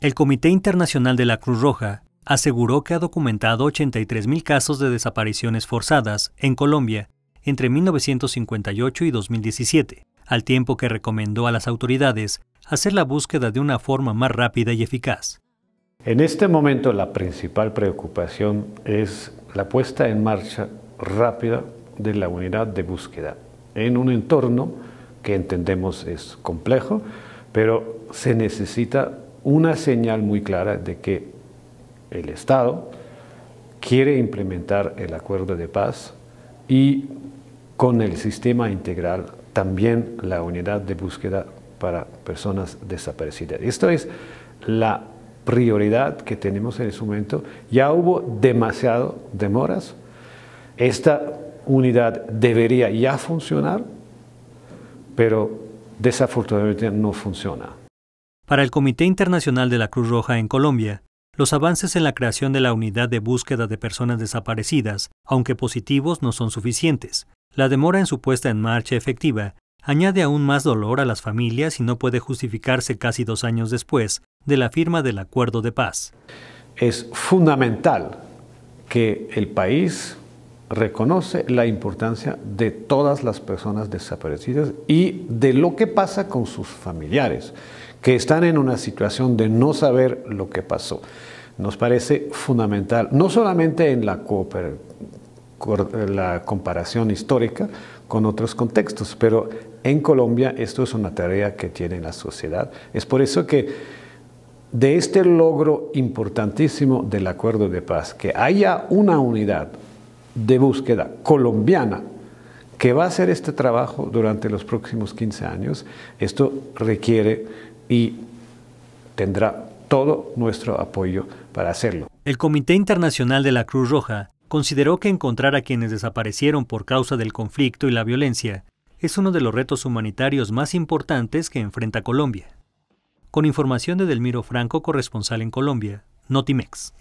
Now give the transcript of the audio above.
El Comité Internacional de la Cruz Roja aseguró que ha documentado 83.000 casos de desapariciones forzadas en Colombia entre 1958 y 2017, al tiempo que recomendó a las autoridades hacer la búsqueda de una forma más rápida y eficaz. En este momento la principal preocupación es la puesta en marcha rápida de la unidad de búsqueda en un entorno que entendemos es complejo, pero se necesita una señal muy clara de que el Estado quiere implementar el acuerdo de paz y con el sistema integral también la unidad de búsqueda para personas desaparecidas. Esto es la prioridad que tenemos en este momento. Ya hubo demasiado demoras. Esta unidad debería ya funcionar, pero desafortunadamente no funciona. Para el Comité Internacional de la Cruz Roja en Colombia, los avances en la creación de la unidad de búsqueda de personas desaparecidas, aunque positivos, no son suficientes. La demora en su puesta en marcha efectiva añade aún más dolor a las familias y no puede justificarse casi dos años después de la firma del acuerdo de paz. Es fundamental que el país reconoce la importancia de todas las personas desaparecidas y de lo que pasa con sus familiares que están en una situación de no saber lo que pasó. Nos parece fundamental, no solamente en la, la comparación histórica con otros contextos, pero en Colombia esto es una tarea que tiene la sociedad. Es por eso que de este logro importantísimo del acuerdo de paz, que haya una unidad de búsqueda colombiana que va a hacer este trabajo durante los próximos 15 años, esto requiere y tendrá todo nuestro apoyo para hacerlo. El Comité Internacional de la Cruz Roja consideró que encontrar a quienes desaparecieron por causa del conflicto y la violencia es uno de los retos humanitarios más importantes que enfrenta Colombia. Con información de Delmiro Franco, corresponsal en Colombia, Notimex.